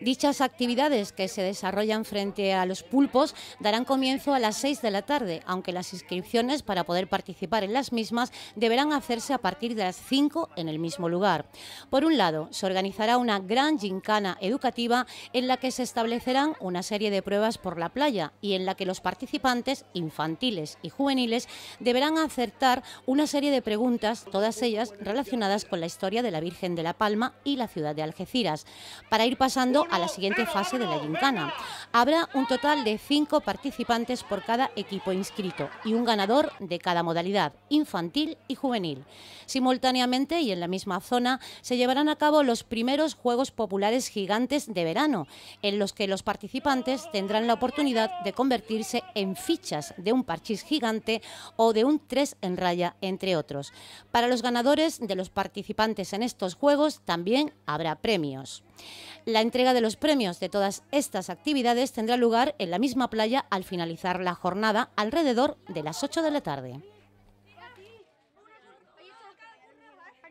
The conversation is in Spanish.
Dichas actividades que se desarrollan frente a los pulpos darán comienzo a las 6 de la tarde, aunque las inscripciones para poder participar en las mismas deberán hacerse a partir de las 5 en el mismo lugar. Por un lado, se organizará una gran gincana educativa en la que se establecerán una serie de pruebas por la playa y en la que los participantes infantiles y juveniles deberán acertar una serie de preguntas, todas ellas relacionadas con la historia de la Virgen de la Palma y la ciudad de Algeciras. Para ir pasando a la siguiente fase de la gincana. Habrá un total de cinco participantes por cada equipo inscrito y un ganador de cada modalidad, infantil y juvenil. Simultáneamente y en la misma zona se llevarán a cabo los primeros Juegos Populares Gigantes de verano, en los que los participantes tendrán la oportunidad de convertirse en fichas de un parchís gigante o de un tres en raya, entre otros. Para los ganadores de los participantes en estos juegos también habrá premios. La entrega de los premios de todas estas actividades tendrá lugar en la misma playa al finalizar la jornada alrededor de las 8 de la tarde.